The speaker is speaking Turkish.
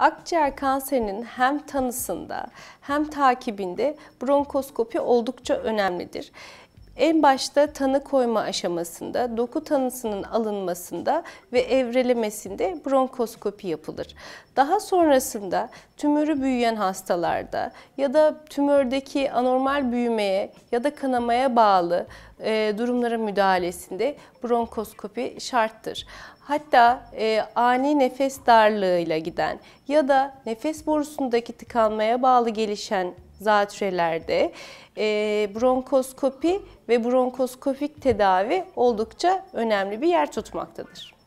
Akciğer kanserinin hem tanısında hem takibinde bronkoskopi oldukça önemlidir. En başta tanı koyma aşamasında, doku tanısının alınmasında ve evrelemesinde bronkoskopi yapılır. Daha sonrasında tümörü büyüyen hastalarda ya da tümördeki anormal büyümeye ya da kanamaya bağlı e, durumlara müdahalesinde bronkoskopi şarttır. Hatta e, ani nefes darlığıyla giden ya da nefes borusundaki tıkanmaya bağlı gelişen zatürrelerde e, bronkoskopi ve bronkoskopik tedavi oldukça önemli bir yer tutmaktadır.